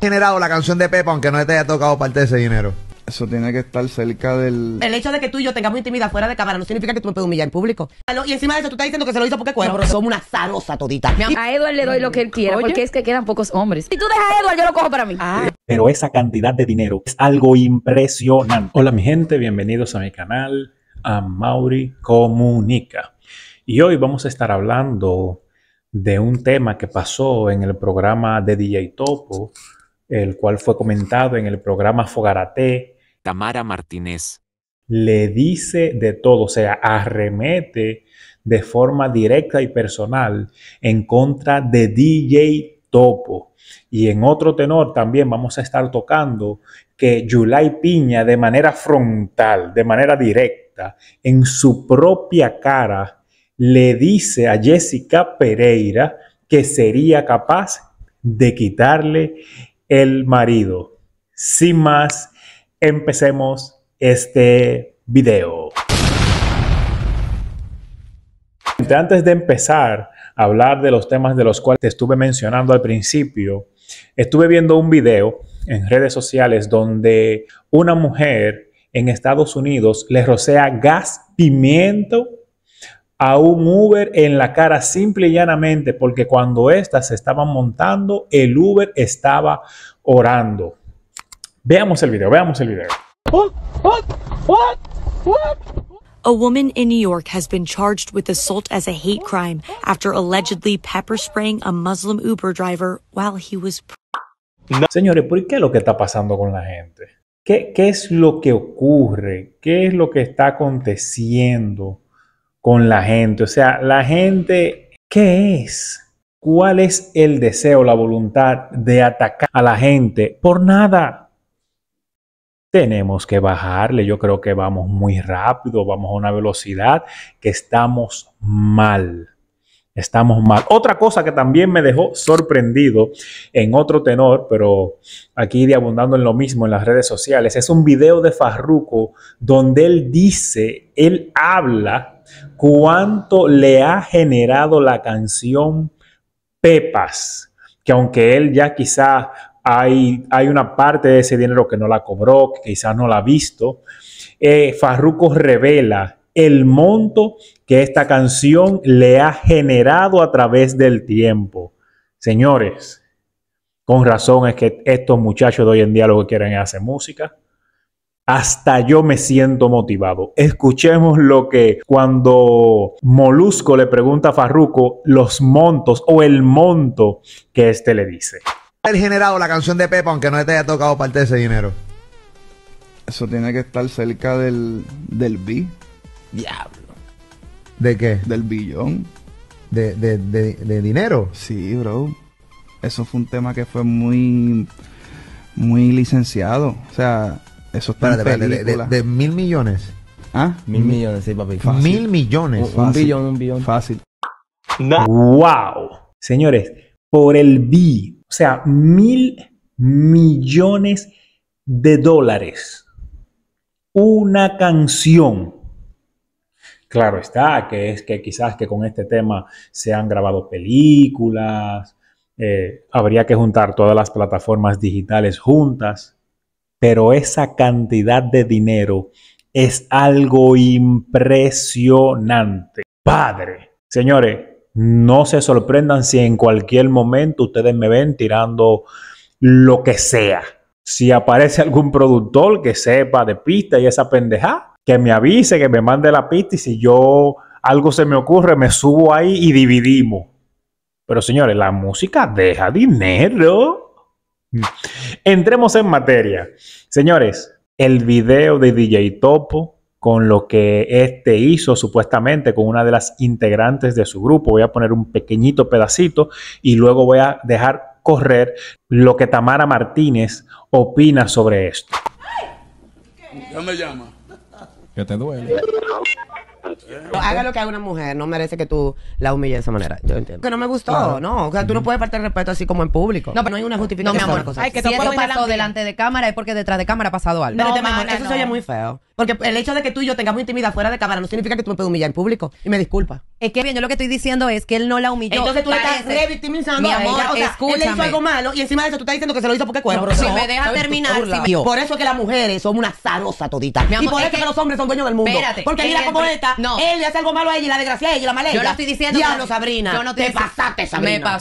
Generado la canción de Pepa, aunque no te haya tocado parte de ese dinero. Eso tiene que estar cerca del. El hecho de que tú y yo tengamos intimidad fuera de cámara no significa que tú me puedes humillar en público. Y encima de eso, tú estás diciendo que se lo hizo porque cuero. No, somos una zarosa todita. A Edward le doy lo que él quiera, porque es que quedan pocos hombres. Si tú dejas a Edward, yo lo cojo para mí. Ah. Pero esa cantidad de dinero es algo impresionante. Hola, mi gente, bienvenidos a mi canal, a Mauri Comunica. Y hoy vamos a estar hablando de un tema que pasó en el programa de DJ Topo, el cual fue comentado en el programa Fogarate. Tamara Martínez. Le dice de todo, o sea, arremete de forma directa y personal en contra de DJ Topo. Y en otro tenor también vamos a estar tocando que Yulai Piña de manera frontal, de manera directa, en su propia cara, le dice a Jessica Pereira que sería capaz de quitarle el marido. Sin más, empecemos este video. Antes de empezar a hablar de los temas de los cuales estuve mencionando al principio, estuve viendo un video en redes sociales donde una mujer en Estados Unidos le rocea gas pimiento a un Uber en la cara simple y llanamente porque cuando éstas se estaban montando, el Uber estaba orando. Veamos el video, veamos el video. A woman in New York has been charged with assault as a hate crime after allegedly pepper spraying a Muslim Uber driver while he was. Señores, ¿por qué lo que está pasando con la gente? ¿Qué, ¿Qué es lo que ocurre? ¿Qué es lo que está aconteciendo? con la gente. O sea, la gente, ¿qué es? ¿Cuál es el deseo, la voluntad de atacar a la gente? Por nada. Tenemos que bajarle. Yo creo que vamos muy rápido, vamos a una velocidad que estamos mal. Estamos mal. Otra cosa que también me dejó sorprendido en otro tenor, pero aquí de abundando en lo mismo en las redes sociales, es un video de Farruco donde él dice, él habla cuánto le ha generado la canción Pepas, que aunque él ya quizá hay, hay una parte de ese dinero que no la cobró, que quizás no la ha visto, eh, Farruko revela el monto que esta canción le ha generado a través del tiempo. Señores, con razón es que estos muchachos de hoy en día lo que quieren es hacer música hasta yo me siento motivado. Escuchemos lo que cuando Molusco le pregunta a Farruco los montos o el monto que este le dice. El generado la canción de Pepa, aunque no te haya tocado parte de ese dinero. Eso tiene que estar cerca del, del B. Diablo. ¿De qué? Del billón. De, de dinero. Sí, bro. Eso fue un tema que fue muy, muy licenciado. O sea, eso es espérate, de, de, mil millones. ¿Ah? Mil millones, sí, papi. Mil millones. Un, billón, un billón. Fácil. No. ¡Wow! Señores, por el B, o sea, mil millones de dólares. Una canción. Claro está, que es que quizás que con este tema se han grabado películas, eh, habría que juntar todas las plataformas digitales juntas pero esa cantidad de dinero es algo impresionante. Padre, señores, no se sorprendan si en cualquier momento ustedes me ven tirando lo que sea. Si aparece algún productor que sepa de pista y esa pendeja, que me avise, que me mande la pista y si yo algo se me ocurre, me subo ahí y dividimos. Pero señores, la música deja dinero. Mm. Entremos en materia. Señores, el video de DJ Topo con lo que este hizo supuestamente con una de las integrantes de su grupo. Voy a poner un pequeñito pedacito y luego voy a dejar correr lo que Tamara Martínez opina sobre esto. ¿Qué me llama? Que te duele. Eh, haga lo que haga una mujer, no merece que tú la humilles de esa manera. Yo entiendo. Que no me gustó, ¿no? O sea, tú no puedes faltar respeto así como en público. No, pero no hay una justificación. No, mi amor. Cosa Ay, que si esto pasó delante de cámara es porque detrás de cámara ha pasado algo. No, te eso se oye muy feo. Porque el hecho de que tú y yo tengamos intimidad fuera de cámara no significa que tú me puedes humillar en público. Y me disculpa. Es que bien, yo lo que estoy diciendo es que él no la humilló. Entonces tú la le estás revictimizando mi amor, escúchame. él le hizo algo malo y encima de eso tú estás diciendo que se lo hizo porque cuerpo. si me deja terminar, Por eso que las mujeres son una zarosa todita. y por eso que los hombres son dueños del mundo. Porque mira como esta no. Él le hace algo malo a ella la desgracia a ella la Yo lo estoy diciendo. Sabrina. Yo no te, pasaste, Sabrina.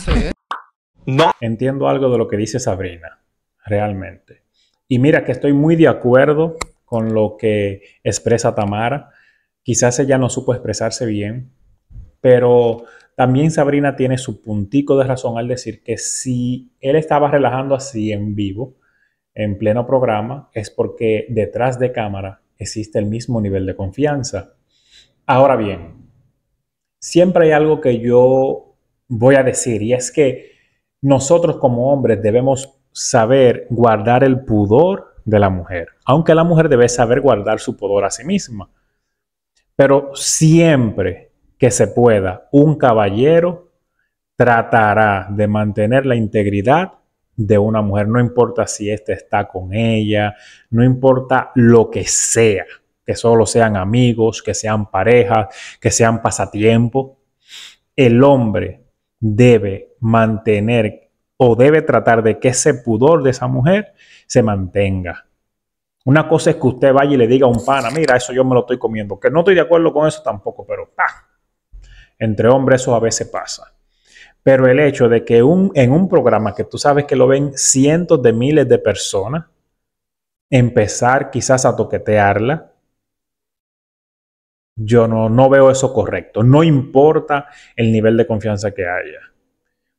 No. Entiendo algo de lo que dice Sabrina, realmente. Y mira que estoy muy de acuerdo con lo que expresa Tamara. Quizás ella no supo expresarse bien, pero también Sabrina tiene su puntico de razón al decir que si él estaba relajando así en vivo, en pleno programa, es porque detrás de cámara existe el mismo nivel de confianza. Ahora bien, siempre hay algo que yo voy a decir y es que nosotros como hombres debemos saber guardar el pudor de la mujer, aunque la mujer debe saber guardar su pudor a sí misma. Pero siempre que se pueda, un caballero tratará de mantener la integridad de una mujer, no importa si éste está con ella, no importa lo que sea que solo sean amigos, que sean parejas, que sean pasatiempos. El hombre debe mantener o debe tratar de que ese pudor de esa mujer se mantenga. Una cosa es que usted vaya y le diga a un pana, mira, eso yo me lo estoy comiendo, que no estoy de acuerdo con eso tampoco, pero ¡pa! entre hombres eso a veces pasa. Pero el hecho de que un, en un programa que tú sabes que lo ven cientos de miles de personas, empezar quizás a toquetearla, yo no, veo eso correcto. No importa el nivel de confianza que haya.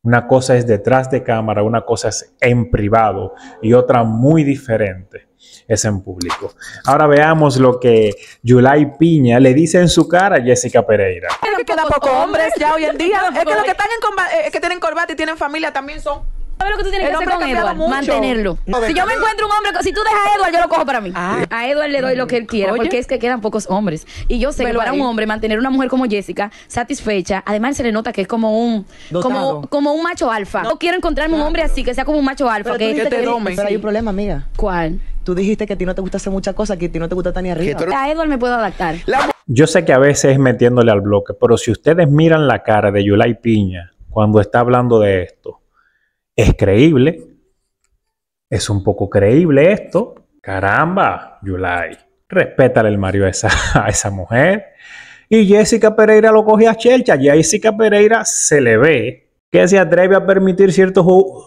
Una cosa es detrás de cámara, una cosa es en privado y otra muy diferente es en público. Ahora veamos lo que Yulai Piña le dice en su cara a Jessica Pereira. Es que hombres ya hoy en día. Es que los que, están en eh, que tienen corbata y tienen familia también son lo que tú tienes que hacer con Mantenerlo. si yo me encuentro un hombre, si tú dejas a Edward, yo lo cojo para mí. Ah. A Edward le doy lo que él quiera, porque es que quedan pocos hombres. Y yo sé que para un hombre mantener una mujer como Jessica satisfecha, además se le nota que es como un como, como, un macho alfa. No, quiero encontrarme un hombre así, que sea como un macho alfa. Pero que, te este Pero hay un problema, amiga. ¿Cuál? Tú dijiste que a ti no te gusta hacer muchas cosas, que a ti no te gusta tan ni arriba. A Edward me puedo adaptar. Yo sé que a veces es metiéndole al bloque, pero si ustedes miran la cara de Yulai Piña cuando está hablando de esto, es creíble. Es un poco creíble esto. Caramba, Yulai. Respétale el Mario a esa, mujer. Y Jessica Pereira lo coge a Chelcha. Jessica Pereira se le ve que se atreve a permitir ciertos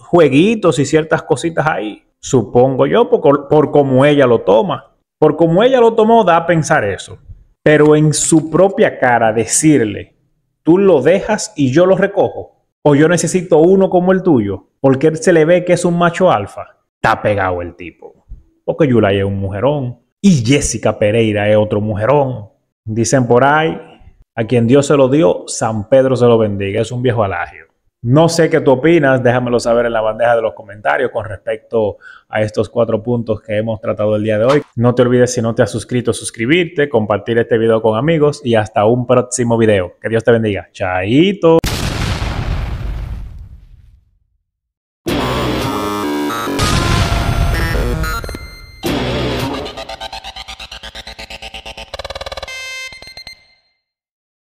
jueguitos y ciertas cositas ahí. Supongo yo, por, por cómo ella lo toma. Por cómo ella lo tomó, da a pensar eso. Pero en su propia cara decirle, tú lo dejas y yo lo recojo o yo necesito uno como el tuyo, porque se le ve que es un macho alfa, está pegado el tipo. Porque Yulay es un mujerón y Jessica Pereira es otro mujerón. Dicen por ahí, a quien Dios se lo dio, San Pedro se lo bendiga. Es un viejo alagio. No sé qué tú opinas, déjamelo saber en la bandeja de los comentarios con respecto a estos cuatro puntos que hemos tratado el día de hoy. No te olvides si no te has suscrito, suscribirte, compartir este video con amigos y hasta un próximo video. Que Dios te bendiga. Chaito.